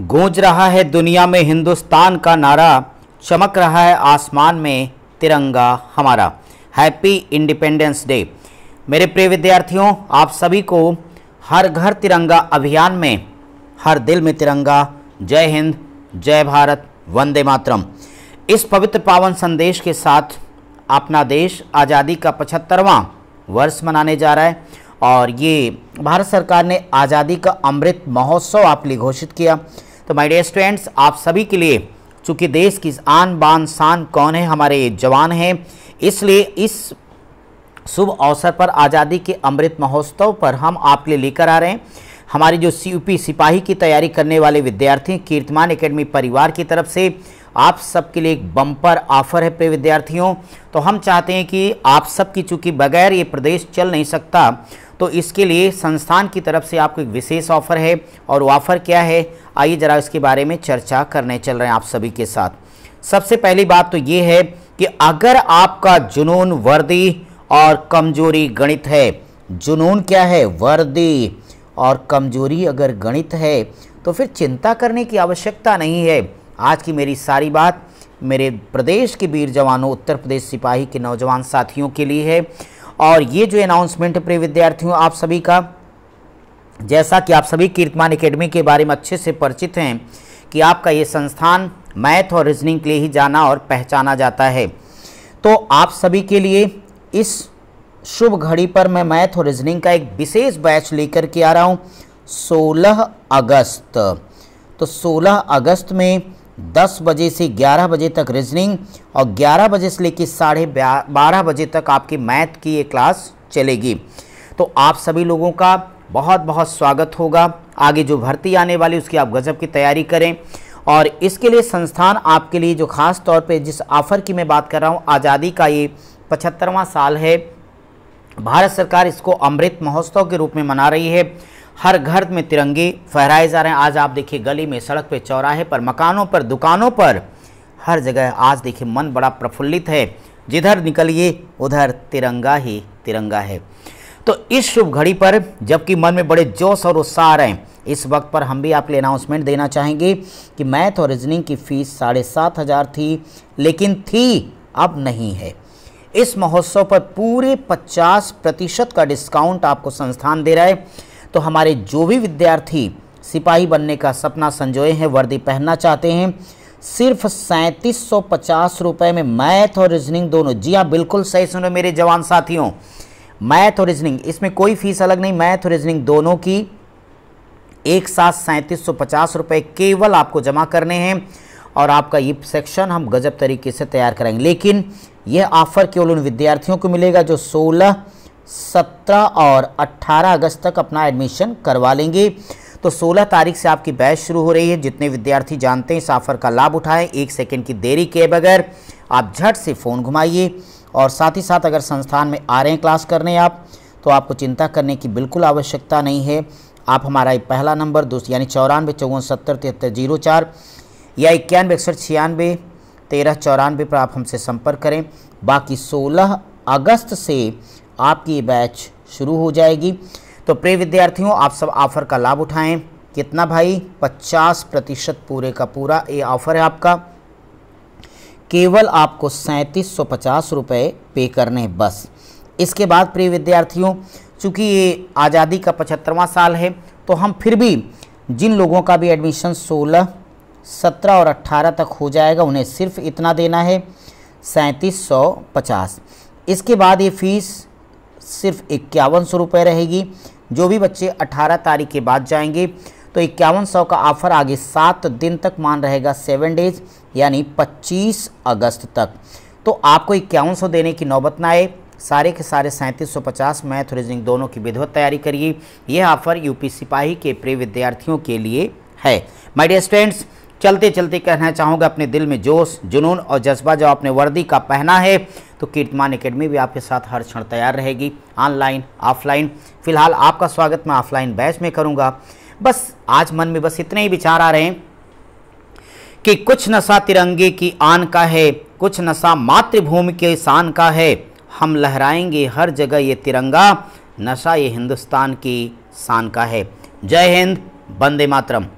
गूंज रहा है दुनिया में हिंदुस्तान का नारा चमक रहा है आसमान में तिरंगा हमारा हैप्पी इंडिपेंडेंस डे मेरे प्रिय विद्यार्थियों आप सभी को हर घर तिरंगा अभियान में हर दिल में तिरंगा जय हिंद जय भारत वंदे मातरम इस पवित्र पावन संदेश के साथ अपना देश आज़ादी का पचहत्तरवां वर्ष मनाने जा रहा है और ये भारत सरकार ने आज़ादी का अमृत महोत्सव आप लिए घोषित किया तो माय डियर स्टूडेंट्स आप सभी के लिए चूँकि देश की आन बान शान कौन है हमारे जवान हैं इसलिए इस शुभ अवसर पर आज़ादी के अमृत महोत्सव पर हम आपके लिए लेकर आ रहे हैं हमारी जो सी सिपाही की तैयारी करने वाले विद्यार्थी कीर्तिमान एकेडमी परिवार की तरफ से आप सबके लिए एक बम्पर ऑफर है प्रिय विद्यार्थियों तो हम चाहते हैं कि आप सब की चूँकि बगैर ये प्रदेश चल नहीं सकता तो इसके लिए संस्थान की तरफ से आपको एक विशेष ऑफर है और ऑफर क्या है आइए ज़रा इसके बारे में चर्चा करने चल रहे हैं आप सभी के साथ सबसे पहली बात तो ये है कि अगर आपका जुनून वर्दी और कमजोरी गणित है जुनून क्या है वर्दी और कमजोरी अगर गणित है तो फिर चिंता करने की आवश्यकता नहीं है आज की मेरी सारी बात मेरे प्रदेश के वीर जवानों उत्तर प्रदेश सिपाही के नौजवान साथियों के लिए है और ये जो अनाउंसमेंट है प्रिय विद्यार्थियों आप सभी का जैसा कि आप सभी कीर्तमान एकेडमी के बारे में अच्छे से परिचित हैं कि आपका ये संस्थान मैथ और रीजनिंग के लिए ही जाना और पहचाना जाता है तो आप सभी के लिए इस शुभ घड़ी पर मैं मैथ और रीजनिंग का एक विशेष बैच लेकर के आ रहा हूँ सोलह अगस्त तो सोलह अगस्त में दस बजे से ग्यारह बजे तक रीजनिंग और ग्यारह बजे से लेकर साढ़े बारह बजे तक आपकी मैथ की ये क्लास चलेगी तो आप सभी लोगों का बहुत बहुत स्वागत होगा आगे जो भर्ती आने वाली उसकी आप गज़ब की तैयारी करें और इसके लिए संस्थान आपके लिए जो ख़ास तौर पे जिस ऑफ़र की मैं बात कर रहा हूँ आज़ादी का ये पचहत्तरवां साल है भारत सरकार इसको अमृत महोत्सव के रूप में मना रही है हर घर में तिरंगे फहराए जा रहे हैं आज आप देखिए गली में सड़क पे चौराहे पर मकानों पर दुकानों पर हर जगह आज देखिए मन बड़ा प्रफुल्लित है जिधर निकलिए उधर तिरंगा ही तिरंगा है तो इस शुभ घड़ी पर जबकि मन में बड़े जोश और उत्साह आ रहे हैं इस वक्त पर हम भी आपके लिए अनाउंसमेंट देना चाहेंगे कि मैथ और रीजनिंग की फ़ीस साढ़े सात हज़ार थी लेकिन थी अब नहीं है इस महोत्सव पर पूरे पचास प्रतिशत का डिस्काउंट आपको संस्थान दे रहा है तो हमारे जो भी विद्यार्थी सिपाही बनने का सपना संजोए हैं वर्दी पहनना चाहते हैं सिर्फ सैंतीस सौ पचास रुपये में मैथ और रीजनिंग दोनों जी हाँ बिल्कुल सही सुनो मेरे जवान साथियों मैथ और रीजनिंग इसमें कोई फीस अलग नहीं मैथ और रीजनिंग दोनों की एक साथ सैंतीस सौ पचास रुपये केवल आपको जमा करने हैं और आपका ये सेक्शन हम गजब तरीके से तैयार करेंगे लेकिन यह ऑफ़र केवल उन विद्यार्थियों को मिलेगा जो सोलह 17 और 18 अगस्त तक अपना एडमिशन करवा लेंगे तो 16 तारीख से आपकी बैच शुरू हो रही है जितने विद्यार्थी जानते हैं इस ऑफर का लाभ उठाएं एक सेकेंड की देरी के बगैर आप झट से फ़ोन घुमाइए और साथ ही साथ अगर संस्थान में आ रहे हैं क्लास करने आप तो आपको चिंता करने की बिल्कुल आवश्यकता नहीं है आप हमारा ये पहला नंबर दोस्त यानी चौरानवे चौवन सत्तर तिहत्तर जीरो चार या इक्यानवे इकसठ छियानवे तेरह चौरानवे पर आप हमसे संपर्क करें बाकी सोलह अगस्त से आपकी बैच शुरू हो जाएगी तो प्रिय विद्यार्थियों आप सब ऑफ़र का लाभ उठाएं कितना भाई 50 प्रतिशत पूरे का पूरा ये ऑफ़र है आपका केवल आपको सैंतीस सौ पचास रुपये पे करने बस इसके बाद प्रिय विद्यार्थियों चूँकि ये आज़ादी का पचहत्तरवां साल है तो हम फिर भी जिन लोगों का भी एडमिशन 16, 17 और 18 तक हो जाएगा उन्हें सिर्फ इतना देना है सैंतीस सौ पचास इसके बाद ये फ़ीस सिर्फ इक्यावन सौ रुपये रहेगी जो भी बच्चे 18 तारीख के बाद जाएंगे तो इक्यावन सौ का ऑफ़र आगे सात दिन तक मान रहेगा सेवन डेज यानी 25 अगस्त तक तो आपको इक्यावन सौ देने की नौबत ना आए सारे के सारे सैंतीस सौ पचास मैथ रीजनिंग दोनों की विधिवत तैयारी करिए यह ऑफ़र यूपी सिपाही के प्रिय विद्यार्थियों के लिए है माई डियर स्टूडेंट्स चलते चलते कहना चाहूँगा अपने दिल में जोश जुनून और जज्बा जो आपने वर्दी का पहना है तो कीर्तमान एकेडमी भी आपके साथ हर क्षण तैयार रहेगी ऑनलाइन ऑफलाइन फिलहाल आपका स्वागत मैं ऑफलाइन बैच में करूँगा बस आज मन में बस इतने ही विचार आ रहे हैं कि कुछ नशा तिरंगे की आन का है कुछ नशा मातृभूमि के शान का है हम लहराएंगे हर जगह ये तिरंगा नशा ये हिंदुस्तान की शान का है जय हिंद वंदे मातरम